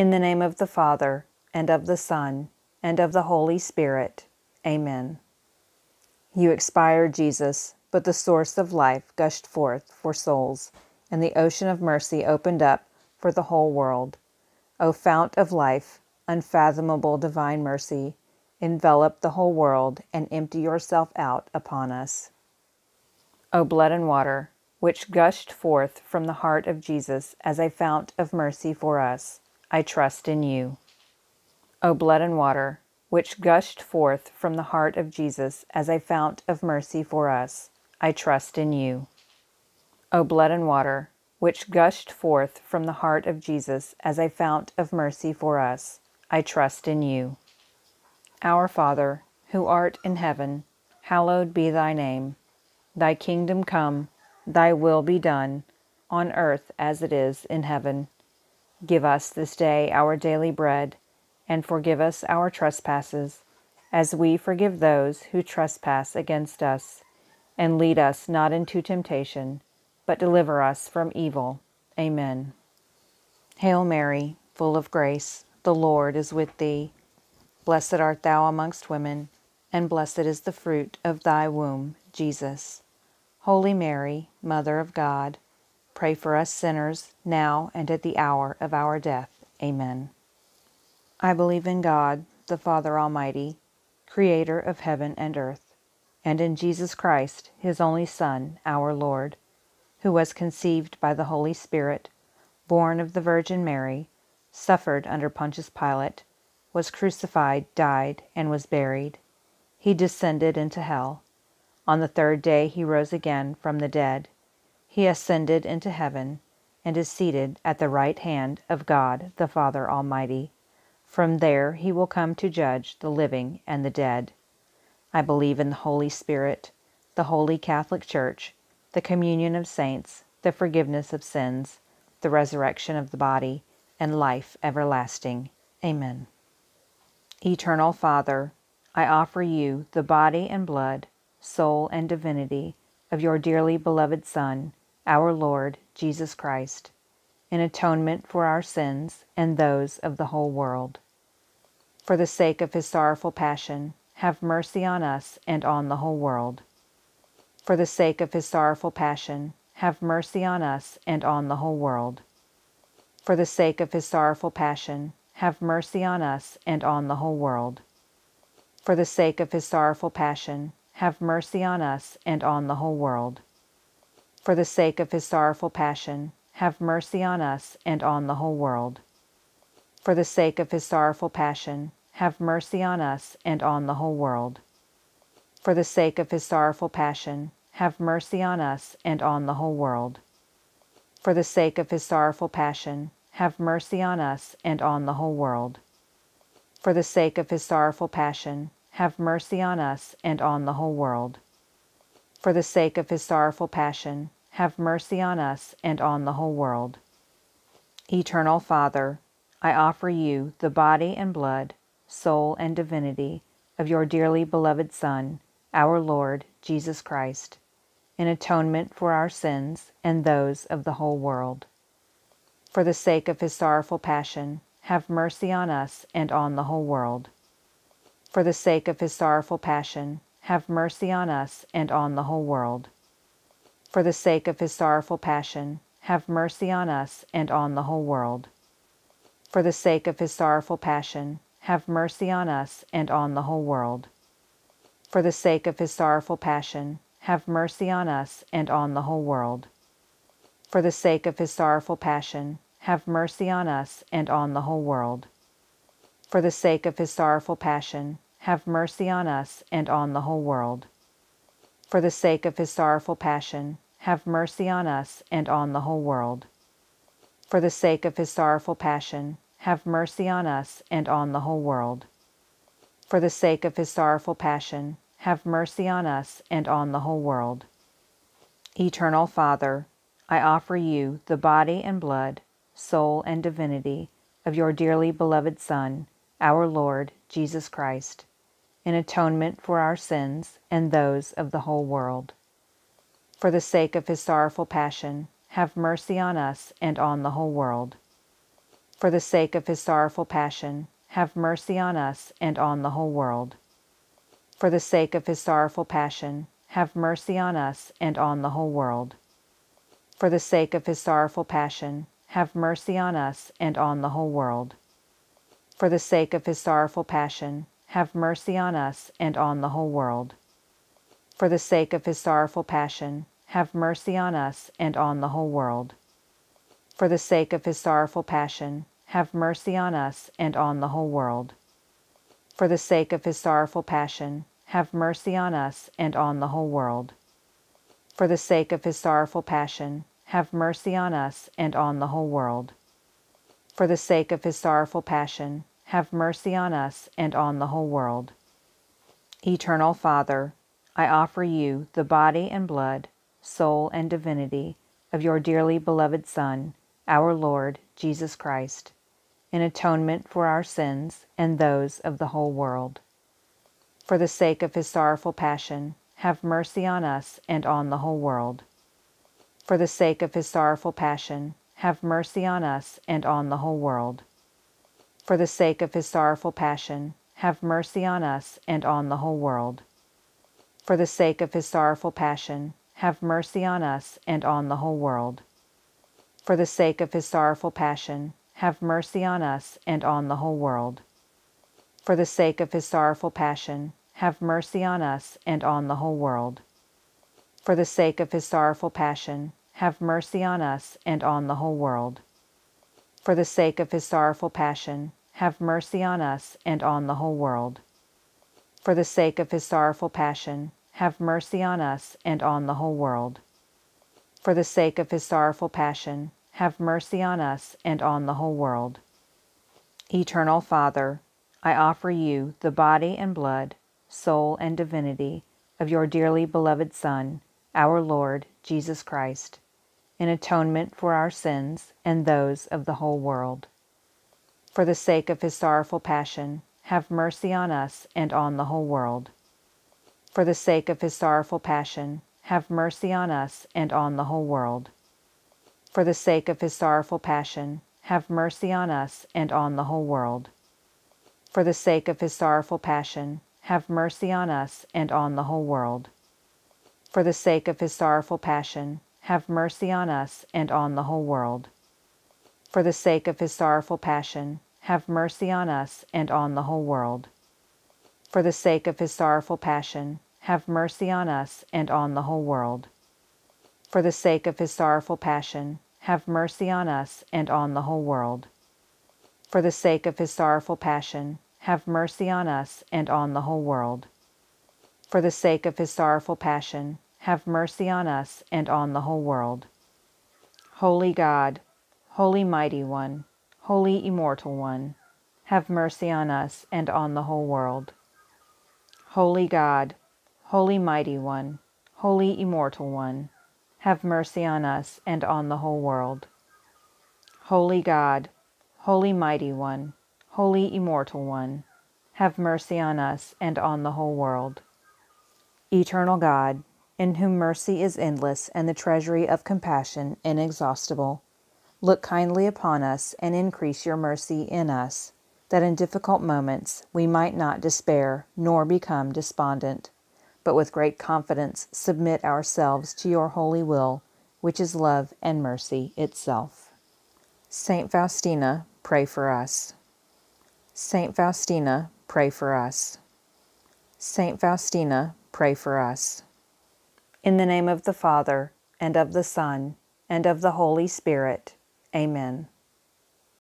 In the name of the Father, and of the Son, and of the Holy Spirit. Amen. You expired, Jesus, but the source of life gushed forth for souls, and the ocean of mercy opened up for the whole world. O fount of life, unfathomable divine mercy, envelop the whole world and empty yourself out upon us. O blood and water, which gushed forth from the heart of Jesus as a fount of mercy for us I trust in you. O blood and water, which gushed forth from the heart of Jesus as a fount of mercy for us, I trust in you. O blood and water, which gushed forth from the heart of Jesus as a fount of mercy for us, I trust in you. Our Father, who art in heaven, hallowed be thy name. Thy kingdom come, thy will be done, on earth as it is in heaven. Give us this day our daily bread, and forgive us our trespasses, as we forgive those who trespass against us. And lead us not into temptation, but deliver us from evil. Amen. Hail Mary, full of grace, the Lord is with thee. Blessed art thou amongst women, and blessed is the fruit of thy womb, Jesus. Holy Mary, Mother of God, Pray for us sinners, now and at the hour of our death. Amen. I believe in God, the Father Almighty, creator of heaven and earth, and in Jesus Christ, his only Son, our Lord, who was conceived by the Holy Spirit, born of the Virgin Mary, suffered under Pontius Pilate, was crucified, died, and was buried. He descended into hell. On the third day he rose again from the dead he ascended into heaven and is seated at the right hand of God the Father Almighty. From there he will come to judge the living and the dead. I believe in the Holy Spirit, the Holy Catholic Church, the communion of saints, the forgiveness of sins, the resurrection of the body, and life everlasting. Amen. Eternal Father, I offer you the body and blood, soul and divinity of your dearly beloved Son our Lord Jesus Christ, in atonement for our sins and those of the whole world. For the sake of his sorrowful passion, have mercy on us and on the whole world. For the sake of his sorrowful passion, have mercy on us and on the whole world. For the sake of his sorrowful passion, have mercy on us and on the whole world. For the sake of his sorrowful passion, have mercy on us and on the whole world for the sake of his sorrowful passion, have mercy on us and on the whole world. For the sake of his sorrowful passion, have mercy on us and on the whole world. For the sake of his sorrowful passion, have mercy on us and on the whole world. For the sake of his sorrowful passion, have mercy on us and on the whole world. For the sake of his sorrowful passion, have mercy on us and on the whole world for the sake of his sorrowful passion, have mercy on us and on the whole world. Eternal Father, I offer you the body and blood, soul and divinity of your dearly beloved Son, our Lord Jesus Christ, in atonement for our sins and those of the whole world. For the sake of his sorrowful passion, have mercy on us and on the whole world. For the sake of his sorrowful passion, have mercy on us and on the whole world. For the sake of his sorrowful passion, have mercy on us and on the whole world. For the sake of his sorrowful passion, have mercy on us and on the whole world. For the sake of his sorrowful passion, have mercy on us and on the whole world. For the sake of his sorrowful passion, have mercy on us and on the whole world. For the sake of his sorrowful passion, have mercy on us and on the whole world. For the sake of his sorrowful passion, have mercy on us and on the whole world. For the sake of his sorrowful passion, have mercy on us and on the whole world. For the sake of his sorrowful passion, have mercy on us and on the whole world. Eternal Father, I offer you the body and blood, soul and divinity of your dearly beloved Son, our Lord Jesus Christ in atonement for our sins and those of the whole world. For the sake of his sorrowful passion, have mercy on us and on the whole world. For the sake of his sorrowful passion, have mercy on us and on the whole world. For the sake of his sorrowful passion, have mercy on us and on the whole world. For the sake of his sorrowful passion, have mercy on us and on the whole world. For the sake of his sorrowful passion, have mercy on us and on the whole world. For the sake of his sorrowful passion, have mercy on us and on the whole world. For the sake of his sorrowful passion, have mercy on us and on the whole world. For the sake of his sorrowful passion, have mercy on us and on the whole world. For the sake of his sorrowful passion, have mercy on us and on the whole world. For the sake of his sorrowful passion, have mercy on us and on the whole world. Eternal Father, I offer you the body and blood, soul and divinity of your dearly beloved Son, our Lord Jesus Christ, in atonement for our sins and those of the whole world. For the sake of his sorrowful passion, have mercy on us and on the whole world. For the sake of his sorrowful passion, have mercy on us and on the whole world for the sake of his sorrowful passion, have mercy on us and on the whole world. For the sake of his sorrowful passion, have mercy on us and on the whole world. For the sake of his sorrowful passion, have mercy on us and on the whole world. For the sake of his sorrowful passion, have mercy on us and on the whole world. For the sake of his sorrowful passion, have mercy on us and on the whole world. For the sake of his sorrowful passion, have mercy on us and on the whole world. For the sake of his sorrowful passion, have mercy on us and on the whole world. For the sake of his sorrowful passion, have mercy on us and on the whole world. Eternal Father, I offer you the body and blood, soul and divinity of your dearly beloved Son, our Lord Jesus Christ, in atonement for our sins and those of the whole world for the sake of his sorrowful passion, have mercy on us and on the whole world. For the sake of his sorrowful passion, have mercy on us and on the whole world. For the sake of his sorrowful passion, have mercy on us and on the whole world. For the sake of his sorrowful passion, have mercy on us and on the whole world. For the sake of his sorrowful passion, have mercy on us and on the whole world for the sake of his sorrowful passion, have mercy on us and on the whole world. For the sake of his sorrowful passion, have mercy on us and on the whole world. For the sake of his sorrowful passion, have mercy on us and on the whole world. For the sake of his sorrowful passion, have mercy on us and on the whole world. For the sake of his sorrowful passion, have mercy on us and on the whole world. Holy God, Holy Mighty One, Holy Immortal One, have mercy on us and on the whole world. Holy God, Holy Mighty One, Holy Immortal One, have mercy on us and on the whole world. Holy God, Holy Mighty One, Holy Immortal One, have mercy on us and on the whole world. Eternal God, in whom mercy is endless and the treasury of compassion inexhaustible, Look kindly upon us and increase your mercy in us, that in difficult moments we might not despair nor become despondent, but with great confidence submit ourselves to your holy will, which is love and mercy itself. Saint Faustina, pray for us. Saint Faustina, pray for us. Saint Faustina, pray for us. In the name of the Father, and of the Son, and of the Holy Spirit. Amen.